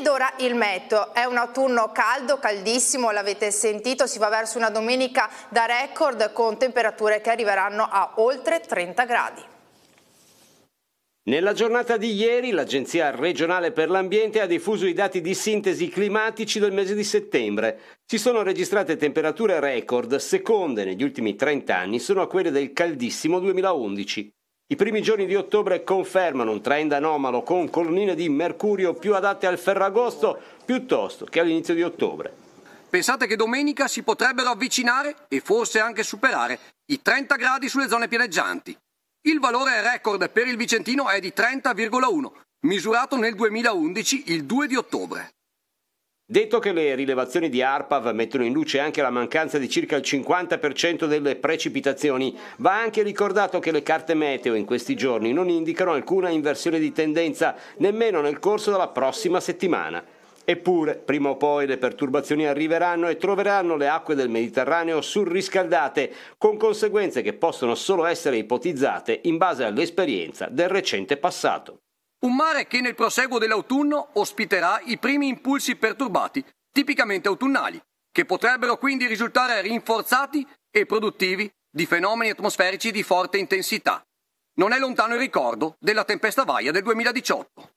Ed ora il metto, è un autunno caldo, caldissimo, l'avete sentito, si va verso una domenica da record con temperature che arriveranno a oltre 30 gradi. Nella giornata di ieri l'Agenzia regionale per l'ambiente ha diffuso i dati di sintesi climatici del mese di settembre. Si sono registrate temperature record, seconde negli ultimi 30 anni, sono a quelle del caldissimo 2011. I primi giorni di ottobre confermano un trend anomalo con colonnine di mercurio più adatte al ferragosto piuttosto che all'inizio di ottobre. Pensate che domenica si potrebbero avvicinare e forse anche superare i 30 gradi sulle zone pianeggianti. Il valore record per il Vicentino è di 30,1, misurato nel 2011 il 2 di ottobre. Detto che le rilevazioni di ARPAV mettono in luce anche la mancanza di circa il 50% delle precipitazioni, va anche ricordato che le carte meteo in questi giorni non indicano alcuna inversione di tendenza nemmeno nel corso della prossima settimana. Eppure, prima o poi le perturbazioni arriveranno e troveranno le acque del Mediterraneo surriscaldate, con conseguenze che possono solo essere ipotizzate in base all'esperienza del recente passato. Un mare che nel proseguo dell'autunno ospiterà i primi impulsi perturbati, tipicamente autunnali, che potrebbero quindi risultare rinforzati e produttivi di fenomeni atmosferici di forte intensità. Non è lontano il ricordo della tempesta vaia del 2018.